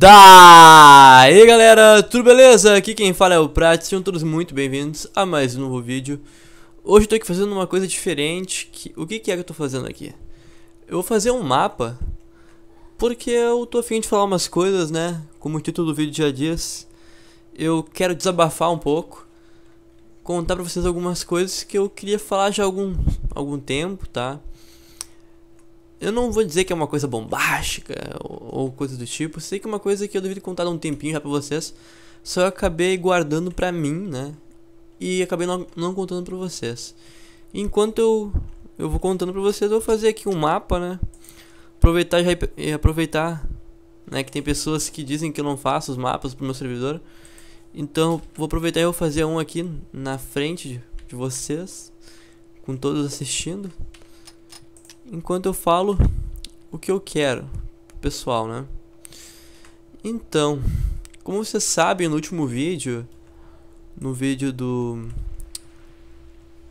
Daí galera, tudo beleza? Aqui quem fala é o Prat, sejam todos muito bem-vindos a mais um novo vídeo Hoje eu tô aqui fazendo uma coisa diferente, que... o que, que é que eu tô fazendo aqui? Eu vou fazer um mapa, porque eu tô afim de falar umas coisas, né? Como o título do vídeo já diz, eu quero desabafar um pouco Contar pra vocês algumas coisas que eu queria falar já há algum, algum tempo, tá? eu não vou dizer que é uma coisa bombástica ou, ou coisa do tipo. Sei que é uma coisa que eu devia contar há um tempinho já pra vocês. Só eu acabei guardando pra mim, né? E acabei não, não contando pra vocês. Enquanto eu, eu vou contando pra vocês, eu vou fazer aqui um mapa, né? Aproveitar, já, aproveitar né, que tem pessoas que dizem que eu não faço os mapas pro meu servidor. Então, vou aproveitar e vou fazer um aqui na frente de, de vocês, com todos assistindo enquanto eu falo o que eu quero, pessoal, né? Então, como vocês sabem, no último vídeo, no vídeo do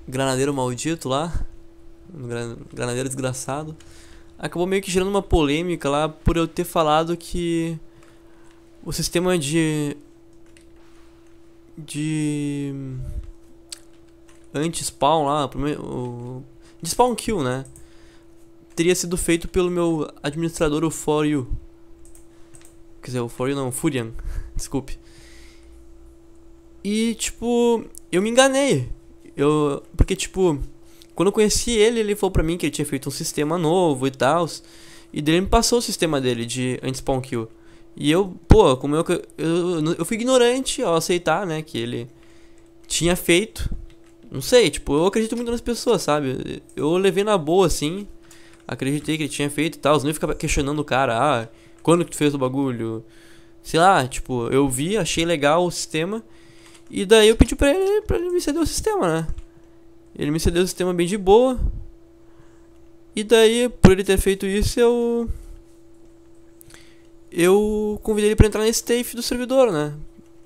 Granadeiro Maldito lá, Granadeiro Desgraçado, acabou meio que gerando uma polêmica lá por eu ter falado que o sistema de de anti-spawn lá, o de spawn kill, né? teria sido feito pelo meu administrador, o For You. Quer dizer, o For You não, o Furian. Desculpe. E, tipo, eu me enganei. Eu, porque, tipo, quando eu conheci ele, ele falou pra mim que ele tinha feito um sistema novo e tal. E dele me passou o sistema dele de anti-spawn kill. E eu, pô, como eu, eu, eu fui ignorante ao aceitar, né, que ele tinha feito. Não sei, tipo, eu acredito muito nas pessoas, sabe? Eu levei na boa, assim acreditei que ele tinha feito e tal. os não fica questionando o cara, ah, quando que tu fez o bagulho? Sei lá, tipo, eu vi, achei legal o sistema. E daí eu pedi pra ele, pra ele me ceder o sistema, né? Ele me cedeu o sistema bem de boa. E daí, por ele ter feito isso, eu. Eu convidei ele pra entrar nesse safe do servidor, né?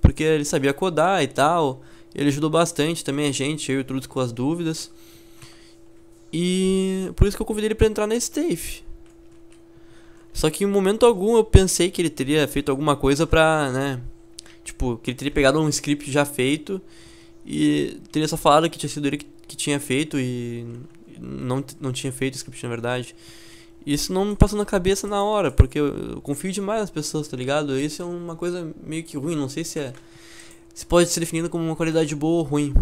Porque ele sabia codar e tal. Ele ajudou bastante também a gente, eu e o com as dúvidas. E por isso que eu convidei ele para entrar na Stafe. Só que em momento algum eu pensei que ele teria feito alguma coisa pra, né? Tipo, que ele teria pegado um script já feito e teria só falado que tinha sido ele que, que tinha feito e não, não tinha feito o script na verdade. Isso não me passou na cabeça na hora, porque eu, eu confio demais nas pessoas, tá ligado? Isso é uma coisa meio que ruim, não sei se é. Se pode ser definido como uma qualidade boa ou ruim.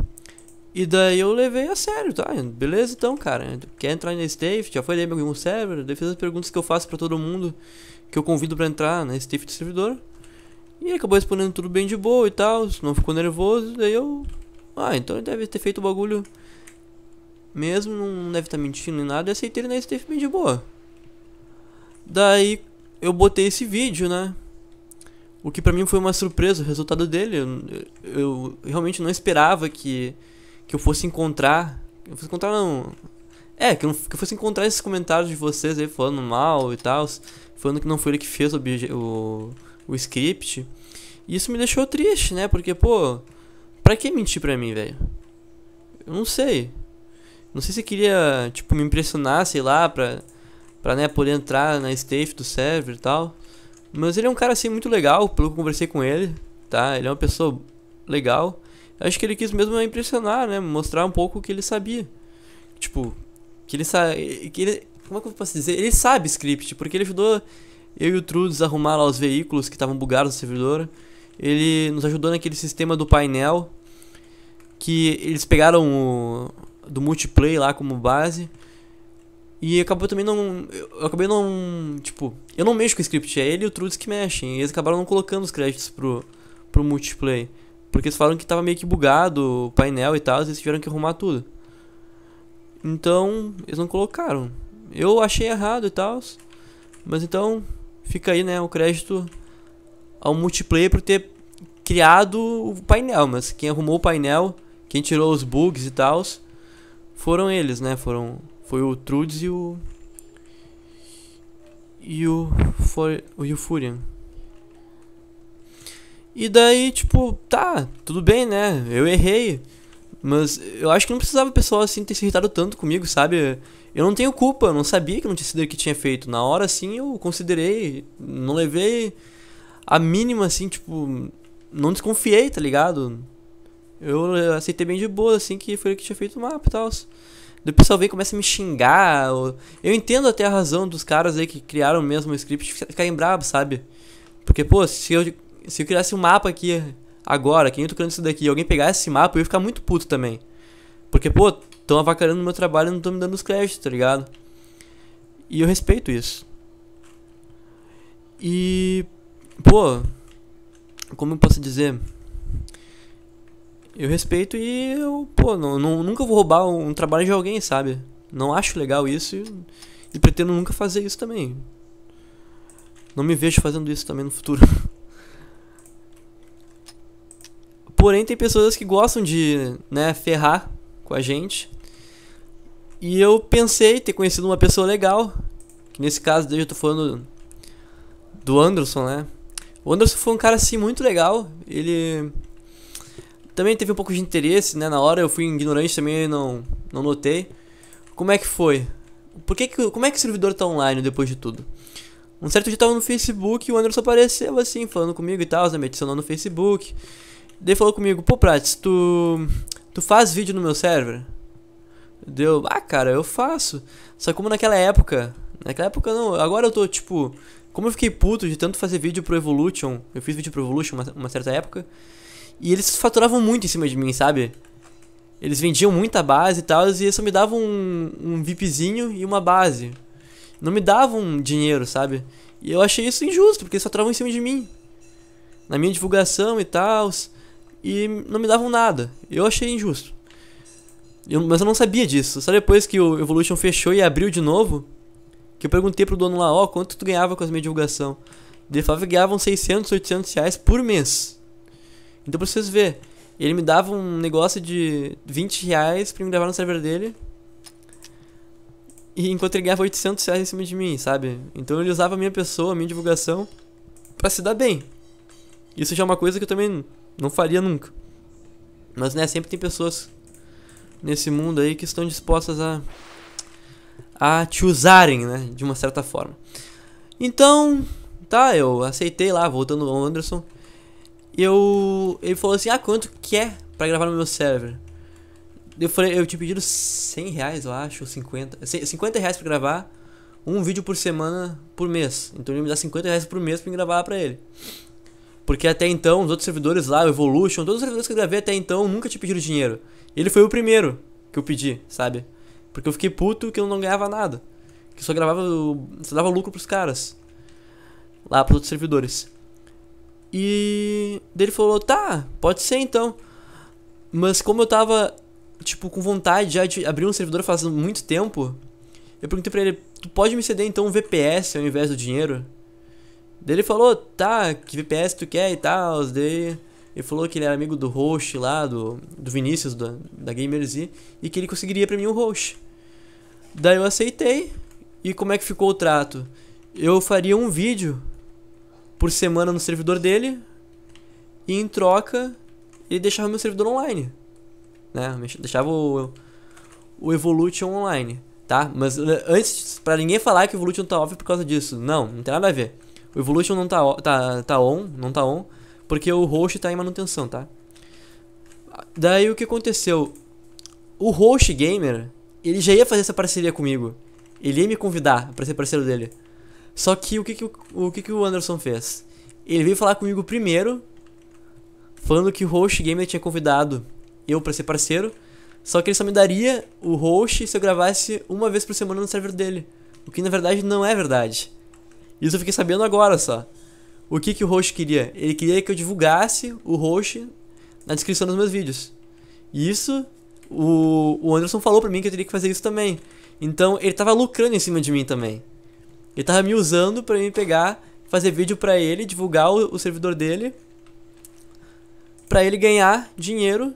E daí eu levei a sério, tá? Beleza então, cara. Quer entrar na Stafe? Já foi daí meu server, daí fez as perguntas que eu faço para todo mundo que eu convido para entrar na Stafe do servidor. E ele acabou respondendo tudo bem de boa e tal, não ficou nervoso, daí eu. Ah, então ele deve ter feito o bagulho mesmo, não deve estar tá mentindo nem nada, e aceitei ele na Stafe bem de boa. Daí eu botei esse vídeo, né? O que pra mim foi uma surpresa o resultado dele. eu, eu realmente não esperava que que eu fosse encontrar. Eu fosse encontrar não. É, que eu, que eu fosse encontrar esses comentários de vocês aí falando mal e tal, falando que não foi ele que fez o, o, o script. E isso me deixou triste, né? Porque, pô, pra que mentir pra mim, velho? Eu não sei. Não sei se queria, tipo, me impressionar, sei lá, pra, pra né, poder entrar na safe do server e tal. Mas ele é um cara, assim, muito legal, pelo que eu conversei com ele, tá? Ele é uma pessoa legal. Acho que ele quis mesmo impressionar, né? Mostrar um pouco o que ele sabia. Tipo, que ele sabe. Que ele, como é que eu posso dizer? Ele sabe script, porque ele ajudou eu e o Trudes a arrumar lá os veículos que estavam bugados no servidor. Ele nos ajudou naquele sistema do painel. Que eles pegaram o, do multiplayer lá como base. E acabou também não. Eu acabei não. Tipo, eu não mexo com o script, é ele e o Trudes que mexem. E eles acabaram não colocando os créditos pro, pro multiplayer. Porque eles falaram que tava meio que bugado o painel e tal, eles tiveram que arrumar tudo. Então, eles não colocaram. Eu achei errado e tal. Mas então, fica aí, né, o crédito ao multiplayer por ter criado o painel. Mas quem arrumou o painel, quem tirou os bugs e tal, foram eles, né? Foram, foi o Trudes e o. E o. For, o Furian. E daí, tipo, tá, tudo bem, né? Eu errei. Mas eu acho que não precisava o pessoal assim ter se irritado tanto comigo, sabe? Eu não tenho culpa, eu não sabia que não tinha sido que tinha feito. Na hora, assim, eu considerei, não levei a mínima, assim, tipo, não desconfiei, tá ligado? Eu aceitei bem de boa, assim, que foi o que tinha feito o mapa e tal. Daí o pessoal vem e começa a me xingar. Eu entendo até a razão dos caras aí que criaram mesmo o script ficarem bravos, sabe? Porque, pô, se eu se eu criasse um mapa aqui agora, quem eu tô criando isso daqui, e alguém pegasse esse mapa, eu ia ficar muito puto também. Porque, pô, estão avacalhando meu trabalho e não estão me dando os créditos, tá ligado? E eu respeito isso. E, pô, como eu posso dizer? Eu respeito e eu, pô, não, não nunca vou roubar um, um trabalho de alguém, sabe? Não acho legal isso e, e pretendo nunca fazer isso também. Não me vejo fazendo isso também no futuro. Porém, tem pessoas que gostam de né, ferrar com a gente. E eu pensei ter conhecido uma pessoa legal. Que nesse caso, desde eu tô falando do Anderson, né? O Anderson foi um cara assim muito legal. Ele também teve um pouco de interesse, né? Na hora eu fui ignorante também, não, não notei. Como é que foi? Por que, que como é que o servidor tá online depois de tudo? Um certo dia eu tava no Facebook e o Anderson apareceu assim, falando comigo e tal, né? me adicionou no Facebook. Daí falou comigo, pô Prates, tu. Tu faz vídeo no meu server? Deu, ah cara, eu faço. Só como naquela época. Naquela época não, agora eu tô tipo. Como eu fiquei puto de tanto fazer vídeo pro Evolution, eu fiz vídeo pro Evolution uma, uma certa época. E eles faturavam muito em cima de mim, sabe? Eles vendiam muita base e tal, e só me davam um, um VIPzinho e uma base. Não me davam dinheiro, sabe? E eu achei isso injusto, porque eles faturavam em cima de mim. Na minha divulgação e tal e não me davam nada. Eu achei injusto. Eu, mas eu não sabia disso. Só depois que o Evolution fechou e abriu de novo, que eu perguntei pro dono lá, ó, oh, quanto tu ganhava com as minhas divulgação? De fato, ganhavam 600, 800 reais por mês. Então pra vocês verem, ele me dava um negócio de 20 reais pra me gravar no server dele. E enquanto ele ganhava 800 reais em cima de mim, sabe? Então ele usava a minha pessoa, a minha divulgação, para se dar bem. Isso já é uma coisa que eu também não faria nunca. Mas né, sempre tem pessoas nesse mundo aí que estão dispostas a a te usarem, né, de uma certa forma. Então, tá, eu aceitei lá, voltando ao Anderson. Eu ele falou assim: "Ah, quanto quer é para gravar no meu server?" Eu falei, eu tinha pedido 100 reais, eu acho, ou 50. 50 reais pra gravar um vídeo por semana por mês. Então ele me dá 50 reais por mês pra gravar pra ele. Porque até então, os outros servidores lá, o Evolution, todos os servidores que eu gravei até então nunca te pediram dinheiro. Ele foi o primeiro que eu pedi, sabe? Porque eu fiquei puto que eu não ganhava nada. Que só gravava. Só dava lucro pros caras. Lá pros outros servidores. E. dele falou: tá, pode ser então. Mas como eu tava, tipo, com vontade já de abrir um servidor faz muito tempo, eu perguntei pra ele: tu pode me ceder então um VPS ao invés do dinheiro? Daí ele falou, tá, que VPS tu quer e tal. Daí ele falou que ele era amigo do host lá, do, do Vinícius, do, da Gamers e que ele conseguiria pra mim o um host. Daí eu aceitei. E como é que ficou o trato? Eu faria um vídeo por semana no servidor dele. E em troca, ele deixava meu servidor online. Né? Deixava o, o Evolution online. Tá? Mas eh, antes, pra ninguém falar que o Evolution tá off por causa disso. Não, não tem nada a ver. O Evolution não tá, tá, tá on, não tá on, porque o host tá em manutenção, tá? Daí o que aconteceu? O host gamer, ele já ia fazer essa parceria comigo. Ele ia me convidar para ser parceiro dele. Só que o que, que o, o que, que o Anderson fez? Ele veio falar comigo primeiro, falando que o host gamer tinha convidado eu para ser parceiro. Só que ele só me daria o host se eu gravasse uma vez por semana no server dele. O que na verdade não é verdade. Isso eu fiquei sabendo agora só. O que, que o host queria? Ele queria que eu divulgasse o host na descrição dos meus vídeos. isso, o, o Anderson falou pra mim que eu teria que fazer isso também. Então ele tava lucrando em cima de mim também. Ele tava me usando pra me pegar, fazer vídeo pra ele, divulgar o, o servidor dele. Pra ele ganhar dinheiro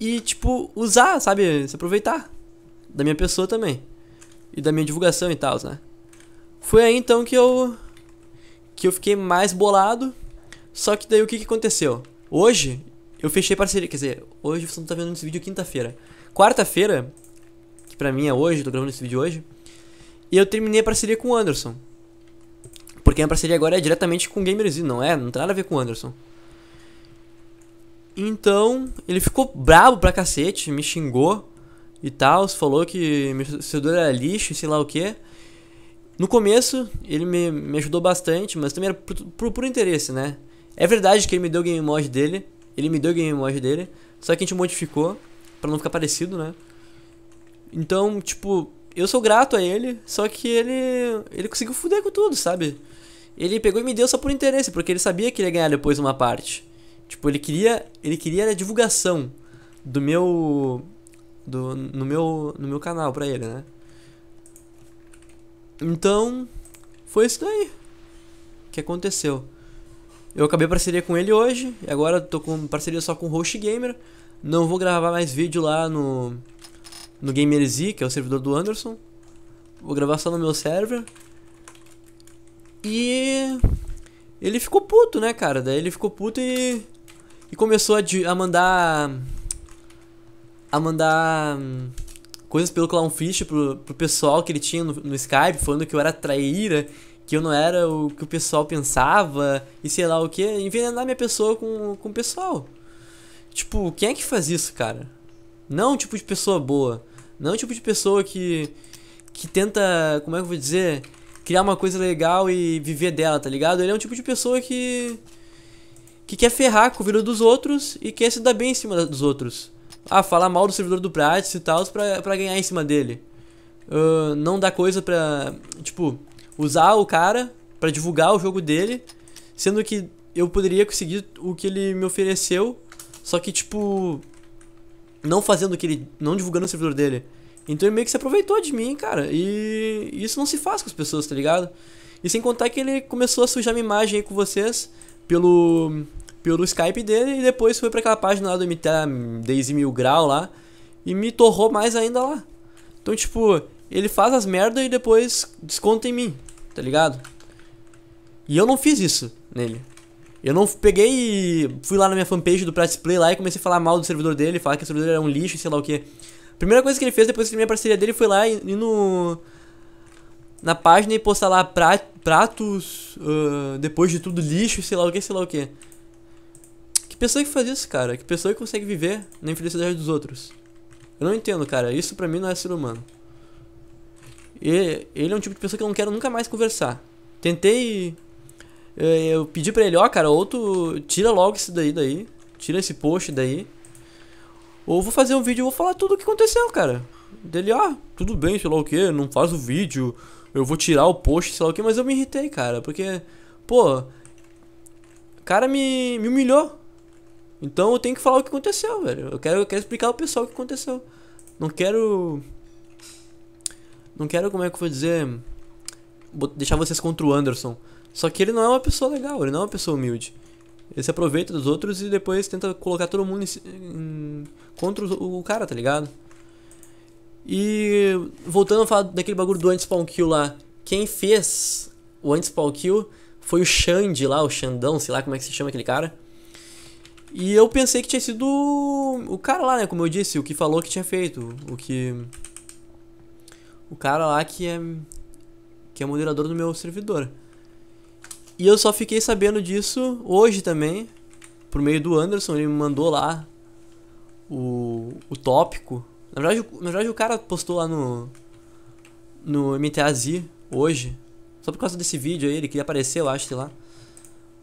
e, tipo, usar, sabe? Se aproveitar da minha pessoa também. E da minha divulgação e tal, né? Foi aí então que eu que eu fiquei mais bolado. Só que daí o que, que aconteceu? Hoje eu fechei parceria, quer dizer, hoje você não tá vendo esse vídeo quinta-feira. Quarta-feira, que pra mim é hoje, tô gravando esse vídeo hoje, e eu terminei a parceria com o Anderson. Porque a parceria agora é diretamente com o Gamerzinho, não é? Não tem nada a ver com o Anderson. Então, ele ficou bravo pra cacete, me xingou e tal, falou que meu servidor era lixo e sei lá o que. No começo, ele me, me ajudou bastante, mas também era por, puro interesse, né? É verdade que ele me deu o game mod dele, ele me deu o game mod dele, só que a gente modificou para não ficar parecido, né? Então, tipo, eu sou grato a ele, só que ele ele conseguiu fuder com tudo, sabe? Ele pegou e me deu só por interesse, porque ele sabia que ele ia ganhar depois uma parte. Tipo, ele queria, ele queria a divulgação do meu do no meu no meu canal para ele, né? Então, foi isso daí que aconteceu. Eu acabei a parceria com ele hoje, e agora tô com parceria só com o Host Gamer. Não vou gravar mais vídeo lá no no GamerZ, que é o servidor do Anderson. Vou gravar só no meu server. E ele ficou puto, né, cara? Daí ele ficou puto e e começou a, a mandar a mandar hum, coisas pelo Clownfish pro, pro pessoal que ele tinha no, no Skype, falando que eu era traíra, que eu não era o que o pessoal pensava e sei lá o que, envenenar minha pessoa com, com o pessoal. Tipo, quem é que faz isso, cara? Não tipo de pessoa boa. Não tipo de pessoa que. que tenta. como é que eu vou dizer? Criar uma coisa legal e viver dela, tá ligado? Ele é um tipo de pessoa que. que quer ferrar com o vida dos outros e quer se dar bem em cima dos outros ah, falar mal do servidor do Pratis e tal pra, pra ganhar em cima dele. Uh, não dá coisa pra, tipo, usar o cara pra divulgar o jogo dele, sendo que eu poderia conseguir o que ele me ofereceu, só que, tipo, não fazendo o que ele. não divulgando o servidor dele. Então ele meio que se aproveitou de mim, cara. E isso não se faz com as pessoas, tá ligado? E sem contar que ele começou a sujar minha imagem aí com vocês pelo pelo Skype dele e depois foi para aquela página lá do MT Daisy Mil Grau lá e me torrou mais ainda lá. Então, tipo, ele faz as merda e depois desconta em mim, tá ligado? E eu não fiz isso nele. Eu não peguei e fui lá na minha fanpage do Prats Play lá e comecei a falar mal do servidor dele, falar que o servidor era um lixo e sei lá o que. Primeira coisa que ele fez depois que minha parceria dele foi lá e, e no na página e postar lá pra, pratos uh, depois de tudo lixo, sei lá o que, sei lá o que. Pessoa que faz isso, cara. Que pessoa que consegue viver na infelicidade dos outros. Eu não entendo, cara. Isso pra mim não é ser humano. E ele é um tipo de pessoa que eu não quero nunca mais conversar. Tentei. Eh, eu pedi pra ele, ó, oh, cara, outro tira logo isso daí daí. Tira esse post daí. Ou vou fazer um vídeo e vou falar tudo o que aconteceu, cara. Dele, ó, oh, tudo bem, sei lá o que, não faz o vídeo. Eu vou tirar o post, sei lá o que, mas eu me irritei, cara, porque. Pô. O cara me, me humilhou. Então eu tenho que falar o que aconteceu, velho. Eu quero, eu quero explicar ao pessoal o que aconteceu. Não quero. Não quero, como é que eu vou dizer. Deixar vocês contra o Anderson. Só que ele não é uma pessoa legal, ele não é uma pessoa humilde. Ele se aproveita dos outros e depois tenta colocar todo mundo em, em, contra o, o, cara, tá ligado? E voltando a falar daquele bagulho do anti-spawn kill lá. Quem fez o anti-spawn kill foi o Xande lá, o Xandão, sei lá como é que se chama aquele cara. E eu pensei que tinha sido o cara lá, né? Como eu disse, o que falou que tinha feito. O que. O cara lá que é. Que é moderador do meu servidor. E eu só fiquei sabendo disso hoje também. Por meio do Anderson, ele me mandou lá o, o tópico. Na verdade, na verdade, o cara postou lá no. No MTAZ hoje. Só por causa desse vídeo aí, ele queria aparecer, eu acho, sei lá.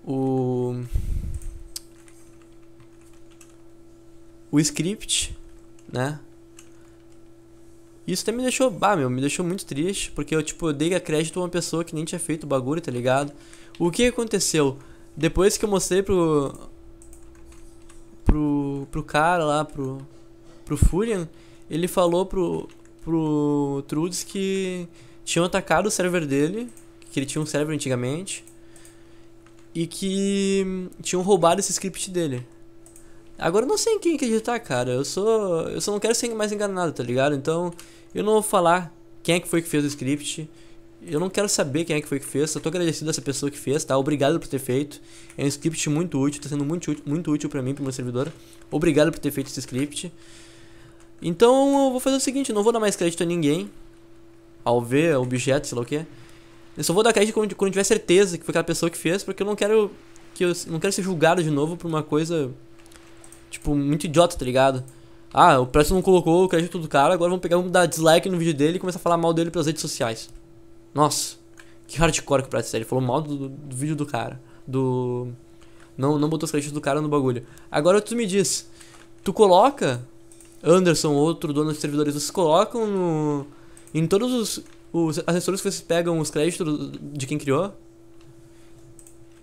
O. o script, né? Isso até me deixou, bah, meu, me deixou muito triste, porque eu, tipo, eu dei a crédito a uma pessoa que nem tinha feito o bagulho, tá ligado? O que aconteceu? Depois que eu mostrei pro, pro, pro cara lá, pro, pro Furian, ele falou pro, pro Trudes que tinham atacado o server dele, que ele tinha um server antigamente, e que tinham roubado esse script dele. Agora eu não sei em quem acreditar, cara. Eu sou. Eu só não quero ser mais enganado, tá ligado? Então, eu não vou falar quem é que foi que fez o script. Eu não quero saber quem é que foi que fez. Eu tô agradecido a essa pessoa que fez, tá? Obrigado por ter feito. É um script muito útil, tá sendo muito, muito útil pra mim, pro meu servidor. Obrigado por ter feito esse script. Então eu vou fazer o seguinte, não vou dar mais crédito a ninguém. Ao ver objeto, sei lá o que. Eu só vou dar crédito quando, quando tiver certeza que foi aquela pessoa que fez, porque eu não quero. Que eu não quero ser julgado de novo por uma coisa tipo, muito idiota, tá ligado? Ah, o preço não colocou o crédito do cara, agora vamos pegar um dar dislike no vídeo dele e começar a falar mal dele pelas redes sociais. Nossa, que hardcore que o Presto é. Ele falou mal do, do, do, vídeo do cara. Do. Não, não botou os créditos do cara no bagulho. Agora tu me diz, tu coloca Anderson, outro dono de servidores, vocês colocam no. Em todos os, os assessores que vocês pegam os créditos de quem criou?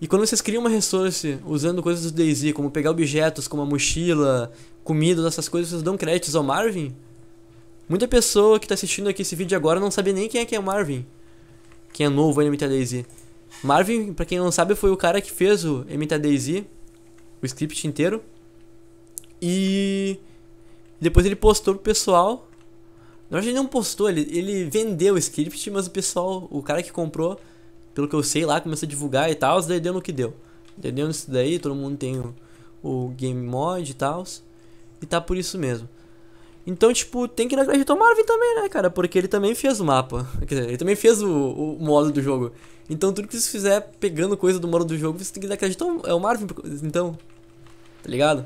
E quando vocês criam uma resource usando coisas do DayZ, como pegar objetos, como a mochila, comida, essas coisas, vocês dão créditos ao Marvin? Muita pessoa que está assistindo aqui esse vídeo agora não sabe nem quem é que é o Marvin. Quem é novo no MTDZ. Marvin, para quem não sabe, foi o cara que fez o MTDZ, o script inteiro. E depois ele postou pro pessoal. Na verdade ele não postou, ele, ele vendeu o script, mas o pessoal, o cara que comprou, pelo que eu sei lá, começou a divulgar e tal, daí deu no que deu. Entendeu? Isso daí, todo mundo tem o, o game mod e tal. E tá por isso mesmo. Então, tipo, tem que ir na Grande Marvin também, né, cara? Porque ele também fez o mapa. Quer dizer, ele também fez o, o modo do jogo. Então, tudo que você fizer pegando coisa do modo do jogo, você tem que dar crédito é o Marvin, então. Tá ligado?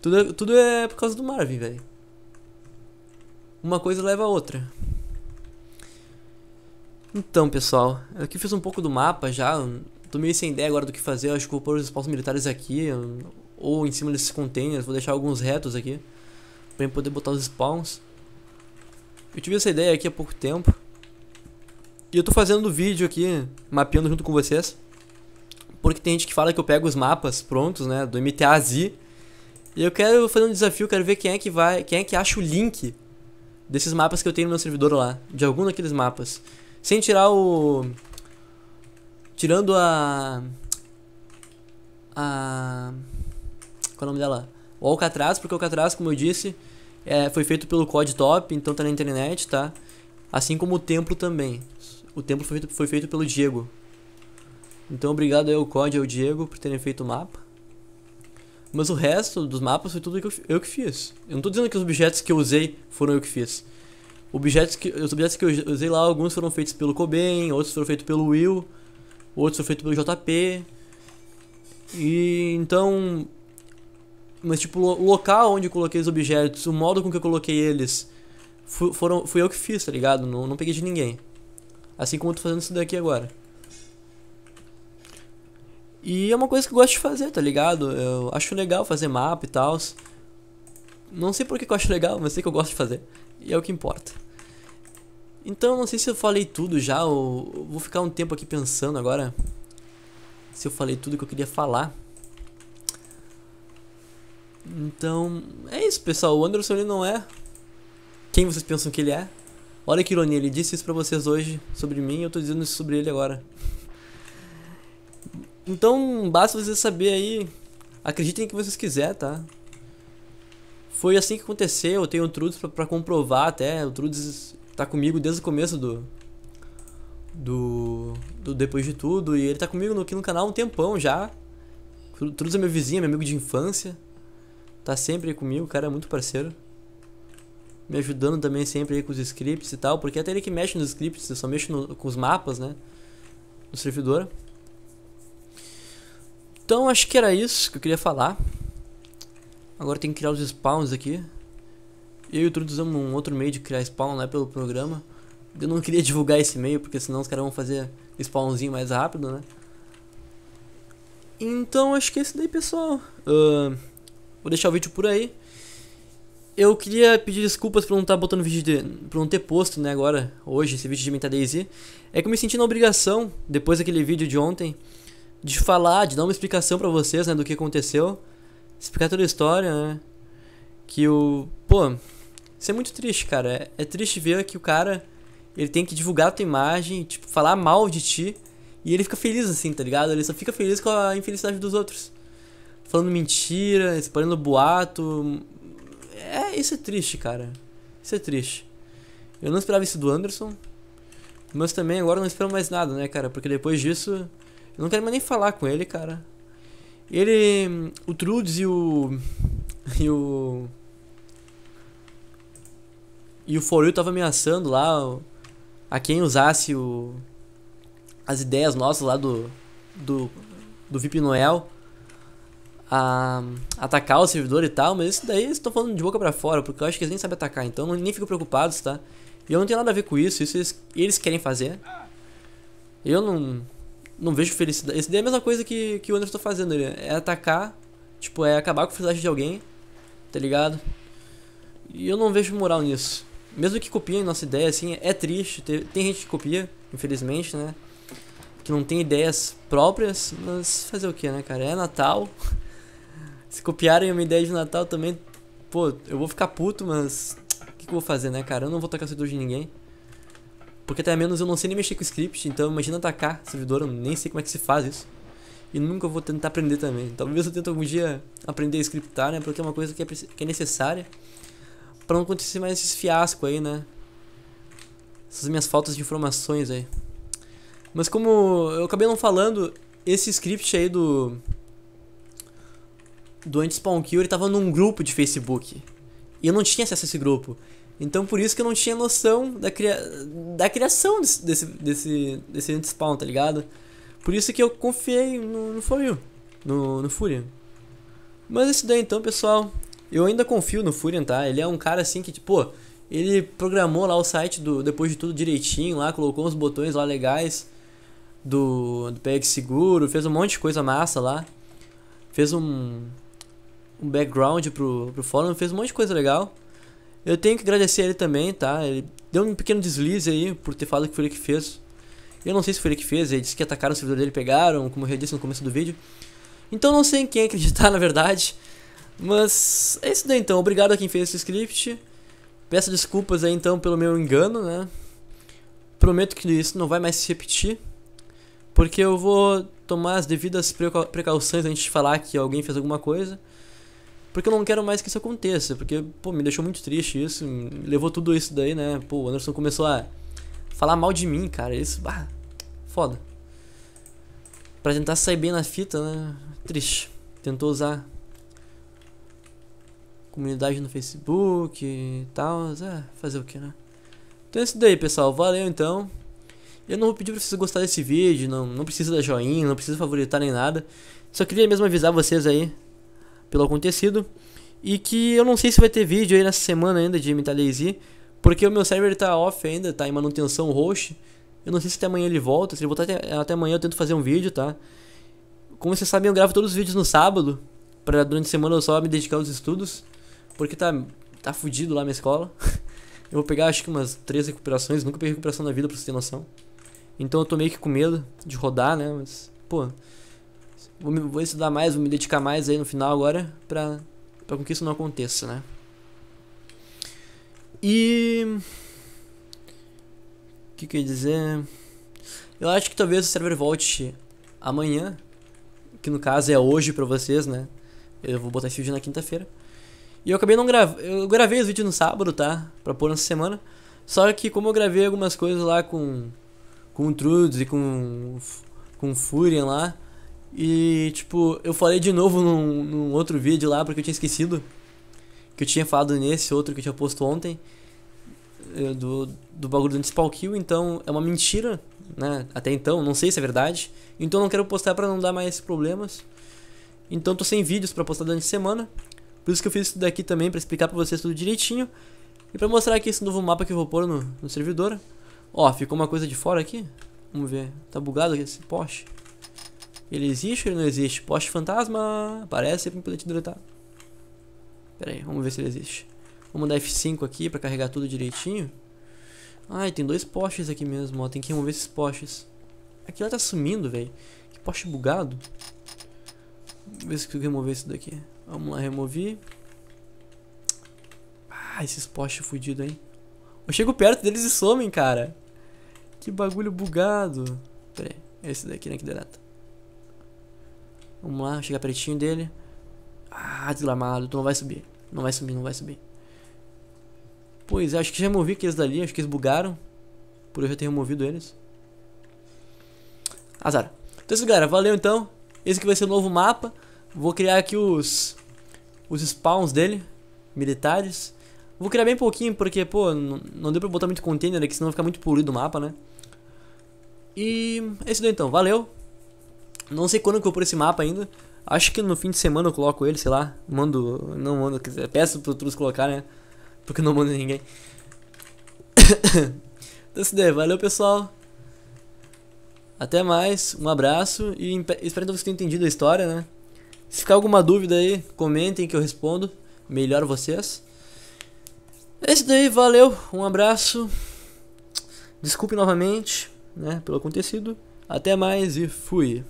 Tudo é, tudo é por causa do Marvin, velho. Uma coisa leva a outra. Então, pessoal, aqui fiz um pouco do mapa já. Tô meio sem ideia agora do que fazer. Eu acho que vou pôr os espaços militares aqui. Ou em cima desses containers. Vou deixar alguns retos aqui. Pra eu poder botar os spawns. Eu tive essa ideia aqui há pouco tempo. E eu tô fazendo vídeo aqui, mapeando junto com vocês. Porque tem gente que fala que eu pego os mapas prontos, né? Do MTAZ. E eu quero fazer um desafio, quero ver quem é que vai. Quem é que acha o link desses mapas que eu tenho no meu servidor lá. De algum daqueles mapas. Sem tirar o. Tirando a. A. Qual é o nome dela? O Alcatraz, porque o Alcatraz, como eu disse, é, foi feito pelo COD Top, então tá na internet, tá? Assim como o Templo também. O Templo foi feito, foi feito pelo Diego. Então obrigado aí ao COD e ao Diego por terem feito o mapa. Mas o resto dos mapas foi tudo eu, eu que fiz. Eu não tô dizendo que os objetos que eu usei foram eu que fiz. Objetos que, os objetos que eu usei lá, alguns foram feitos pelo Cobain, outros foram feitos pelo Will, outros foram feitos pelo JP. E então. Mas, tipo, o local onde eu coloquei os objetos, o modo com que eu coloquei eles, fui, foram, fui eu que fiz, tá ligado? Não, não peguei de ninguém. Assim como eu tô fazendo isso daqui agora. E é uma coisa que eu gosto de fazer, tá ligado? Eu acho legal fazer mapa e tal. Não sei por que eu acho legal, mas sei que eu gosto de fazer. E é o que importa. Então, não sei se eu falei tudo já, vou ficar um tempo aqui pensando agora se eu falei tudo que eu queria falar. Então, é isso, pessoal. O Anderson ele não é quem vocês pensam que ele é. Olha que ironia, ele disse isso pra vocês hoje sobre mim e eu tô dizendo isso sobre ele agora. Então, basta vocês saber aí. Acreditem que vocês quiser, tá? Foi assim que aconteceu, eu tenho o Trudes pra, comprovar até, o Trudes tá comigo desde o começo do, do, do Depois de Tudo, e ele tá comigo aqui no canal há um tempão já. O Trudes é meu vizinho, é meu amigo de infância, tá sempre aí comigo, o cara é muito parceiro. Me ajudando também sempre aí com os scripts e tal, porque é até ele que mexe nos scripts, eu só mexo no, com os mapas, né, no servidor. Então acho que era isso que eu queria falar. Agora tem que criar os spawns aqui. Eu e o Trudes usamos um outro meio de criar spawn lá né, pelo programa. Eu não queria divulgar esse meio, porque senão os caras vão fazer spawnzinho mais rápido, né? Então acho que é isso daí, pessoal. Uh, vou deixar o vídeo por aí. Eu queria pedir desculpas por não estar tá botando vídeo de, por não ter posto, né, agora, hoje, esse vídeo de Menta Daisy. É que eu me senti na obrigação, depois daquele vídeo de ontem, de falar, de dar uma explicação pra vocês, né, do que aconteceu explicar toda a história, né? Que o. Pô, isso é muito triste, cara. É, é, triste ver que o cara ele tem que divulgar a tua imagem, tipo, falar mal de ti. E ele fica feliz assim, tá ligado? Ele só fica feliz com a infelicidade dos outros. Falando mentira, espalhando boato. É, isso é triste, cara. Isso é triste. Eu não esperava isso do Anderson. Mas também agora não espero mais nada, né, cara? Porque depois disso, eu não quero mais nem falar com ele, cara. Ele. O Trudes e o. E o. E o Foril tava ameaçando lá a quem usasse o. As ideias nossas lá do. Do. Do VIP Noel. A, atacar o servidor e tal, mas isso daí eu estou falando de boca para fora, porque eu acho que eles nem sabem atacar, então não, nem fico preocupados, tá? E eu não tenho nada a ver com isso, isso eles, eles querem fazer. Eu não não vejo felicidade. Esse daí é a mesma coisa que, que o Anderson tá fazendo, ele é atacar, tipo, é acabar com a felicidade de alguém, tá ligado? E eu não vejo moral nisso. Mesmo que copiem nossa ideia, assim, é triste, tem, tem gente que copia, infelizmente, né? Que não tem ideias próprias, mas fazer o que, né, cara? É Natal. Se copiarem uma ideia de Natal também, pô, eu vou ficar puto, mas o que, que eu vou fazer, né, cara? Eu não vou tocar cedo de ninguém. Porque até menos eu não sei nem mexer com script, então imagina atacar servidor, eu nem sei como é que se faz isso. E nunca vou tentar aprender também. Talvez eu tente algum dia aprender a scriptar, né? Porque é uma coisa que é, que é necessária para não acontecer mais esses fiascos aí, né? Essas minhas faltas de informações aí. Mas como eu acabei não falando, esse script aí do do anti-spawn kill, ele tava num grupo de Facebook. E eu não tinha acesso a esse grupo. Então por isso que eu não tinha noção da, cria... da criação desse, desse, desse, desse spawn, tá ligado? Por isso que eu confiei no, no no, no Furion. Mas é isso daí então, pessoal. Eu ainda confio no Furion, tá? Ele é um cara assim que, tipo, ele programou lá o site do depois de tudo direitinho lá, colocou uns botões lá legais do, do peg Seguro, fez um monte de coisa massa lá. Fez um, um background pro, pro fórum, fez um monte de coisa legal. Eu tenho que agradecer ele também, tá? Ele deu um pequeno deslize aí por ter falado que foi ele que fez. Eu não sei se foi ele que fez, ele disse que atacaram o servidor dele, pegaram, como eu já disse no começo do vídeo. Então não sei em quem acreditar, na verdade. Mas é isso daí então, obrigado a quem fez esse script. Peço desculpas aí então pelo meu engano, né? Prometo que isso não vai mais se repetir. Porque eu vou tomar as devidas precauções antes de falar que alguém fez alguma coisa. Porque eu não quero mais que isso aconteça, porque, pô, me deixou muito triste isso, levou tudo isso daí, né? Pô, o Anderson começou a falar mal de mim, cara, isso, bah, foda. Pra tentar sair bem na fita, né? Triste. Tentou usar comunidade no Facebook e tal, é, fazer o que, né? Então é isso daí, pessoal, valeu então. Eu não vou pedir pra vocês gostarem desse vídeo, não, não precisa dar joinha, não precisa favoritar nem nada. Só queria mesmo avisar vocês aí pelo acontecido. E que eu não sei se vai ter vídeo aí nessa semana ainda de Lazy, porque o meu server tá off ainda, tá em manutenção host. Eu não sei se até amanhã ele volta, se ele voltar até, até amanhã eu tento fazer um vídeo, tá? Como vocês sabem, eu gravo todos os vídeos no sábado, para durante a semana eu só me dedicar aos estudos, porque tá tá fudido lá minha escola. eu vou pegar acho que umas três recuperações, nunca peguei recuperação na vida, pra você ter noção. Então eu tô meio que com medo de rodar, né, mas pô, vou, vou estudar mais, vou me dedicar mais aí no final agora pra, pra que isso não aconteça, né? E. O que quer dizer? Eu acho que talvez o server volte amanhã, que no caso é hoje pra vocês, né? Eu vou botar esse vídeo na quinta-feira. E eu acabei não gravando. Eu gravei os vídeos no sábado, tá? Pra pôr nessa semana. Só que como eu gravei algumas coisas lá com. Com o Trudes e com. Com o Furian lá. E, tipo, eu falei de novo num, num outro vídeo lá, porque eu tinha esquecido. Que eu tinha falado nesse outro que eu tinha posto ontem. Eh, do, do bagulho do Antispal Kill, então é uma mentira, né? Até então, não sei se é verdade. Então não quero postar para não dar mais problemas. Então tô sem vídeos para postar durante a semana. Por isso que eu fiz isso daqui também, para explicar para vocês tudo direitinho. E pra mostrar aqui esse novo mapa que eu vou pôr no, no servidor. Ó, ficou uma coisa de fora aqui. Vamos ver. Tá bugado aqui esse poste. Ele existe ou ele não existe? Poste fantasma! Parece pra te deletar. Pera aí, vamos ver se ele existe. Vamos dar F5 aqui pra carregar tudo direitinho. Ai, tem dois postes aqui mesmo, ó. Tem que remover esses postes. Aqui ela tá sumindo, velho. Que poste bugado. Vamos ver se eu consigo remover isso daqui. Vamos lá, removi. Ah, esses postes fodidos, hein. Eu chego perto deles e somem, cara. Que bagulho bugado. Pera aí, esse daqui, né, que deleta. Vamos lá, chegar pertinho dele. Ah, deslamado. Tu não vai subir. Não vai subir, não vai subir. Pois é, acho que já removi aqueles dali. Acho que eles bugaram. Por eu já ter removido eles. Azar. Então é isso, galera. Valeu, então. Esse aqui vai ser o novo mapa. Vou criar aqui os... Os spawns dele. Militares. Vou criar bem pouquinho, porque, pô, não deu pra botar muito container aqui, senão vai ficar muito poluído o mapa, né? E é isso daí então, valeu! Não sei quando que eu vou por esse mapa ainda. Acho que no fim de semana eu coloco ele, sei lá. Mando, não mando, quer dizer, peço pro Trus colocar, né? Porque não mando ninguém. então se der, valeu pessoal. Até mais, um abraço e espero que vocês tenham entendido a história, né? Se ficar alguma dúvida aí, comentem que eu respondo. Melhor vocês. É isso daí, valeu, um abraço. Desculpe novamente, né, pelo acontecido. Até mais e fui.